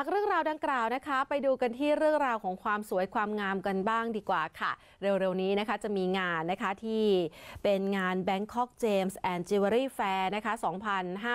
จากเรื่องราวดังกล่าวนะคะไปดูกันที่เรื่องราวของความสวยความงามกันบ้างดีกว่าค่ะ เร็วๆนี้นะคะจะมีงานนะคะที่เป็นงาน Bangkok James and Jewelry Fair นะคะ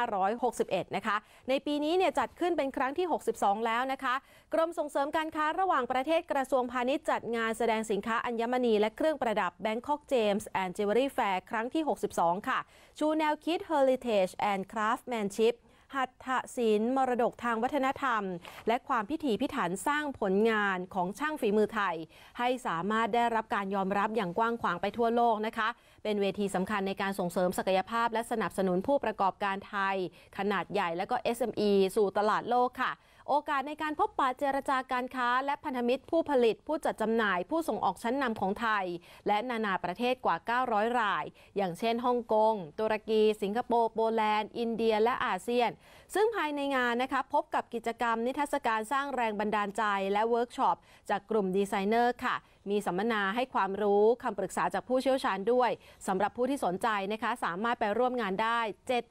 2561 นะคะในปีนี้เนี่ยจัดขึ้นเป็นครั้งที่ 62 แล้วนะคะ กรมส่งเสริมการค้าระหว่างประเทศกระทรวงพาณิชย์จัดงานแสดงสินค้าอัญมณี และเครื่องประดับ Bangkok James and Jewelry Fair ครั้งที่ 62 ค่ะชูแนวคิด Heritage and Craftsmanship หัตถศิลป์มรดกทางวัฒนธรรม และความพิถีพิถันสร้างผลงานของช่างฝีมือไทย ให้สามารถได้รับการยอมรับอย่างกว้างขวางไปทั่วโลกนะคะ เป็นเวทีสำคัญในการส่งเสริมศักยภาพ และสนับสนุนผู้ประกอบการไทย ขนาดใหญ่และก็ SME สู่ตลาดโลกค่ะโอกาสในการพบปะเจรจาการค้าและพันธมิตรผู้ผลิตผู้จัดจำหน่ายผู้ส่งออกชั้นนำของไทย และนานาประเทศกว่า 900 ราย อย่างเช่นฮ่องกง ตุรกี สิงคโปร์ โปแลนด์ อินเดีย และอาเซียน ซึ่งภายในงานนะคะพบกับกิจกรรม นิทรรศการสร้างแรงบันดาลใจ และเวิร์กช็อป จากกลุ่มดีไซเนอร์ค่ะมีสัมมนาให้ความรู้คำปรึกษาจากผู้เชี่ยวชาญด้วยสำหรับผู้ที่สนใจนะคะสามารถไปร่วมงานได้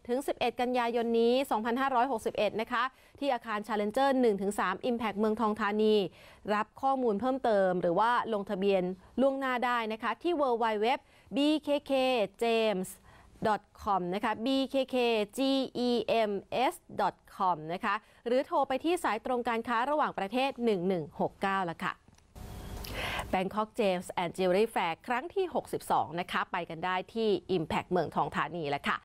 7-11 กันยายนนี้ 2561 นะคะที่อาคาร Challenger 1-3 Impact เมืองทองธานี รับข้อมูลเพิ่มเติมหรือว่าลงทะเบียนล่วงหน้าได้นะคะที่ www bkkjames com นะคะ bkkgems.com นะคะ หรือโทรไปที่สายตรงการค้าระหว่างประเทศ 1169 ละค่ะ Bangkok James and Jewelry Fair ครั้งที่ 62 นะคะไปกันได้ที่ Impact เมืองทองธานีแหละค่ะ